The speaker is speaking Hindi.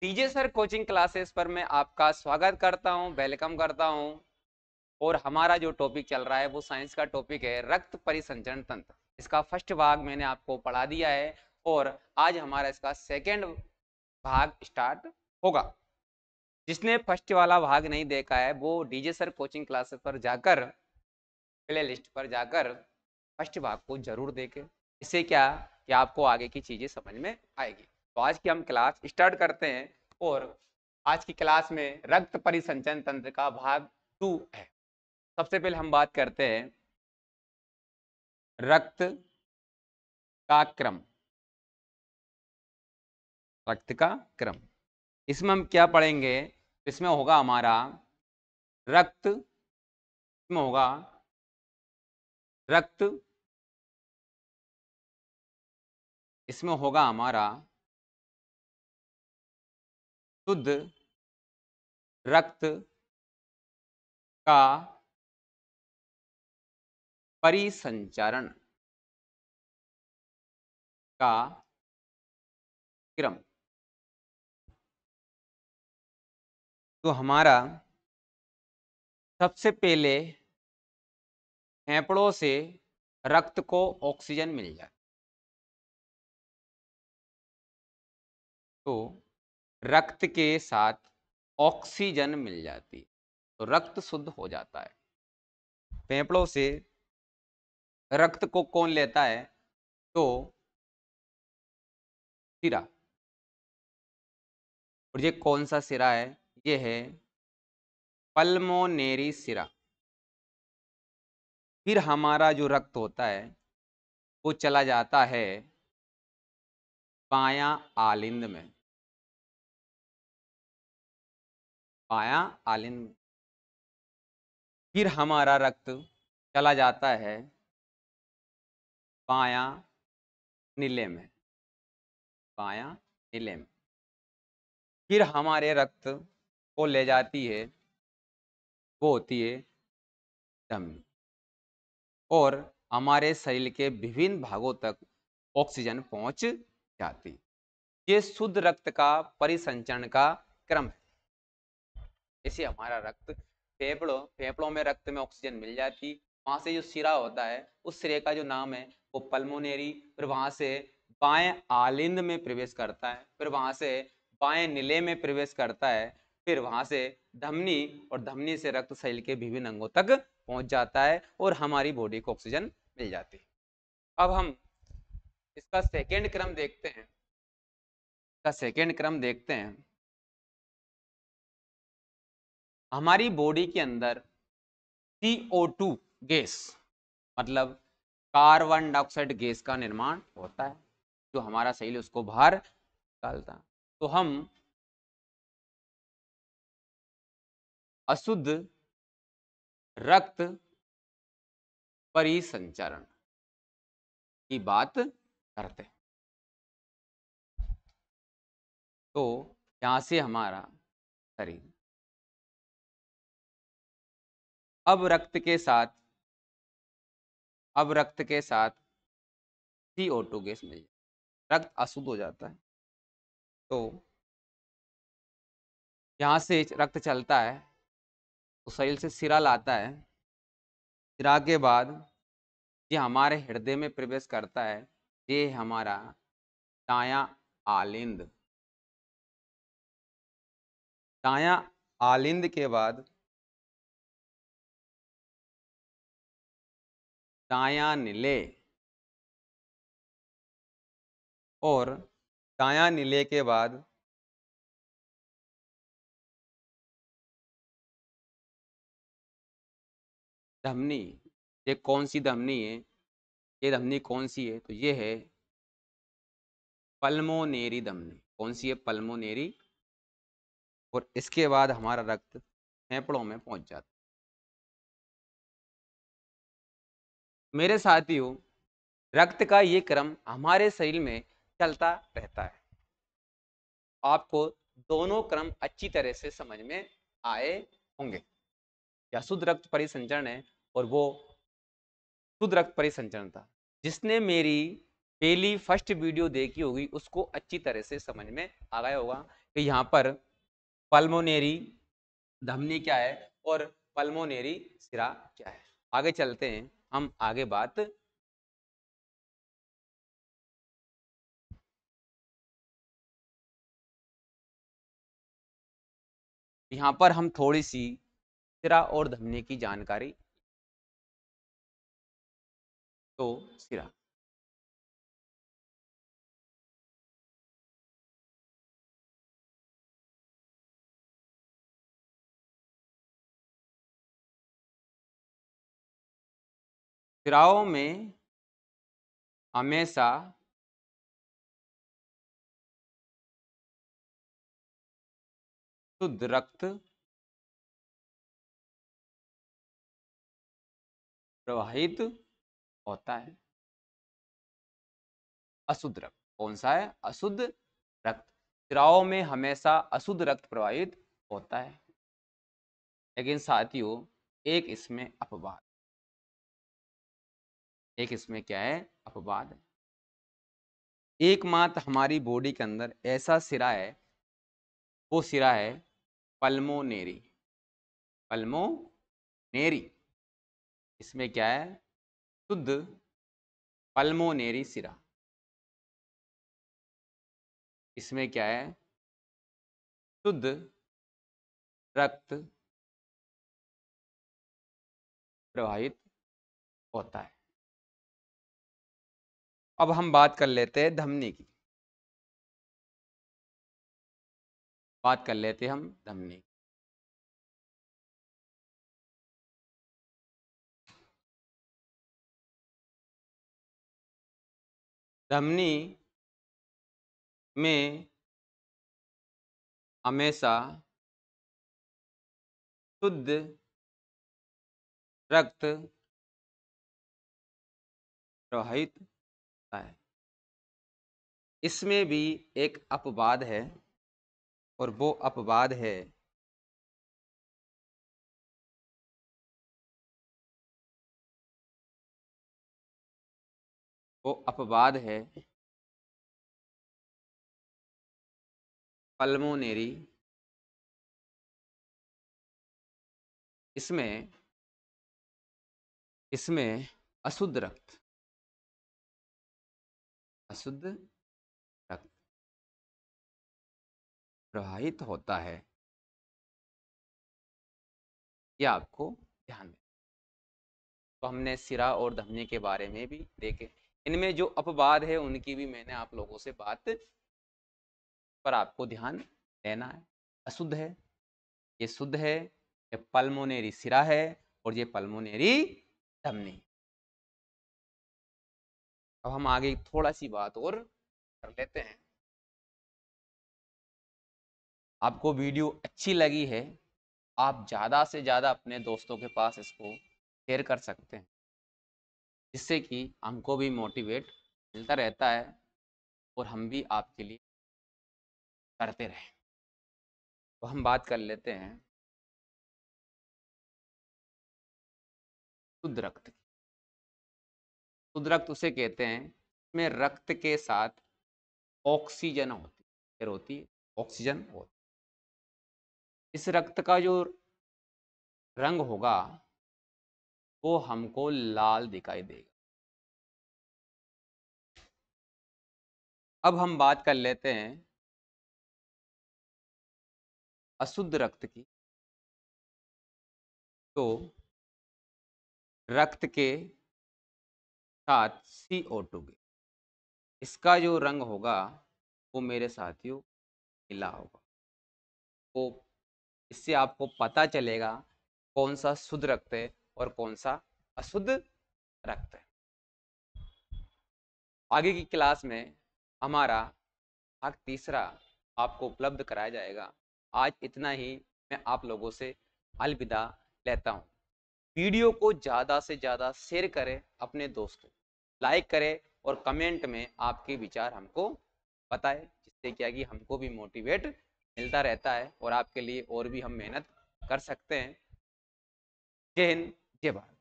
टीजे सर कोचिंग क्लासेस पर मैं आपका स्वागत करता हूं वेलकम करता हूं और हमारा जो टॉपिक चल रहा है वो साइंस का टॉपिक है रक्त परिसंचरण तंत्र इसका फर्स्ट भाग मैंने आपको पढ़ा दिया है और आज हमारा इसका सेकेंड भाग स्टार्ट होगा जिसने फर्स्ट वाला भाग नहीं देखा है वो डीजे सर कोचिंग क्लासेस पर जाकर प्ले पर जाकर फर्स्ट भाग को जरूर देखें इससे क्या कि आपको आगे की चीज़ें समझ में आएगी तो आज की हम क्लास स्टार्ट करते हैं और आज की क्लास में रक्त परिसंचन तंत्र का भाग टू है सबसे पहले हम बात करते हैं रक्त का क्रम रक्त का क्रम इसमें हम क्या पढ़ेंगे इसमें होगा हमारा रक्त इसमें होगा रक्त इसमें होगा हमारा शुद्ध रक्त का परिसंचरण का क्रम तो हमारा सबसे पहले फेफड़ों से रक्त को ऑक्सीजन मिल जाए तो रक्त के साथ ऑक्सीजन मिल जाती है तो रक्त शुद्ध हो जाता है फेफड़ों से रक्त को कौन लेता है तो सिरा और ये कौन सा सिरा है ये है पल्मोनेरी सिरा फिर हमारा जो रक्त होता है वो चला जाता है बाया आलिंद में पाया आलिंद फिर हमारा रक्त चला जाता है पाया नीले में पाया नीले में फिर हमारे रक्त को ले जाती है वो होती है धमनी और हमारे शरीर के विभिन्न भागों तक ऑक्सीजन पहुंच जाती ये शुद्ध रक्त का परिसंचरण का क्रम है जैसे हमारा रक्त फेफड़ों फेफड़ों में रक्त में ऑक्सीजन मिल जाती वहां से जो सिरा होता है उस सिरे का जो नाम है वो पल्मोनेरी फिर वहां से बाएं आलिंद में प्रवेश करता है फिर वहां से बाएं नीले में प्रवेश करता है फिर वहां से धमनी और धमनी से रक्त शैल के विभिन्न अंगों तक पहुंच जाता है और हमारी बॉडी को ऑक्सीजन मिल जाती है अब हम इसका सेकेंड क्रम देखते हैं इसका सेकेंड क्रम देखते हैं हमारी बॉडी के अंदर टू गैस मतलब कार्बन डाइऑक्साइड गैस का निर्माण होता है जो हमारा शरीर उसको बाहर निकालता है तो हम अशुद्ध रक्त परिसंचरण की बात करते हैं तो यहाँ से हमारा शरीर अब रक्त के साथ अब रक्त के साथ सी ओ टू गैस मिल रक्त अशुद्ध हो जाता है तो यहाँ से रक्त चलता है तो शरीर से सिरा लाता है सिरा के बाद ये हमारे हृदय में प्रवेश करता है ये हमारा दाया आलिंद दाया आलिंद के बाद दायानिले और दायानिले के बाद धमनी ये कौन सी धमनी है ये धमनी कौन सी है तो ये है पल्मोनेरी धमनी कौन सी है पल्मोनेरी और इसके बाद हमारा रक्त फेफड़ों में पहुंच जाता है मेरे साथियों रक्त का ये क्रम हमारे शरीर में चलता रहता है आपको दोनों क्रम अच्छी तरह से समझ में आए होंगे या शुद्ध रक्त परिसंचरण है और वो शुद्ध रक्त परिसंचरण था जिसने मेरी पहली फर्स्ट वीडियो देखी होगी उसको अच्छी तरह से समझ में आ गया होगा कि यहाँ पर पल्मोनेरी धमनी क्या है और पल्मोनेरी सिरा क्या है आगे चलते हैं हम आगे बात यहां पर हम थोड़ी सी सिरा और धमनी की जानकारी तो सिरा स्राव में हमेशा शुद्ध रक्त प्रवाहित होता है अशुद्ध रक्त कौन सा है अशुद्ध रक्त स्राव में हमेशा अशुद्ध रक्त प्रवाहित होता है लेकिन साथियों एक इसमें अपवाद एक इसमें क्या है अपवाद है एक मात्र हमारी बॉडी के अंदर ऐसा सिरा है वो सिरा है पल्मोनेरी पल्मोनेरी इसमें क्या है शुद्ध पल्मोनेरी सिरा इसमें क्या है शुद्ध रक्त प्रवाहित होता है अब हम बात कर लेते हैं धमनी की बात कर लेते हैं हम धमनी की धमनी में हमेशा शुद्ध रक्त प्रवाहित है इसमें भी एक अपवाद है और वो अपवाद है वो अपवाद है पल्मोनेरी इसमें इसमें अशुद्ध रक्त अशुद्ध रक्त प्रवाहित होता है यह आपको ध्यान में तो हमने सिरा और धमनी के बारे में भी देखे इनमें जो अपवाद है उनकी भी मैंने आप लोगों से बात पर आपको ध्यान देना है अशुद्ध है ये शुद्ध है ये पल्मोनेरी सिरा है और ये पल्मोनेरी धमनी अब हम आगे थोड़ा सी बात और कर लेते हैं आपको वीडियो अच्छी लगी है आप ज़्यादा से ज़्यादा अपने दोस्तों के पास इसको शेयर कर सकते हैं जिससे कि हमको भी मोटिवेट मिलता रहता है और हम भी आपके लिए करते रहें तो हम बात कर लेते हैं शुद्ध रक्त रक्त उसे कहते हैं में रक्त के साथ ऑक्सीजन होती है होती है ऑक्सीजन होती इस रक्त का जो रंग होगा वो हमको लाल दिखाई देगा अब हम बात कर लेते हैं अशुद्ध रक्त की तो रक्त के साथ सी ओ टू के इसका जो रंग होगा वो मेरे साथियों नीला होगा तो इससे आपको पता चलेगा कौन सा शुद्ध रक्त है और कौन सा अशुद्ध रक्त है आगे की क्लास में हमारा भाग तीसरा आपको उपलब्ध कराया जाएगा आज इतना ही मैं आप लोगों से अलविदा लेता हूँ वीडियो को ज़्यादा से ज़्यादा शेयर करें अपने दोस्तों लाइक करें और कमेंट में आपके विचार हमको बताएं जिससे क्या कि हमको भी मोटिवेट मिलता रहता है और आपके लिए और भी हम मेहनत कर सकते हैं जय हिंद जय भारत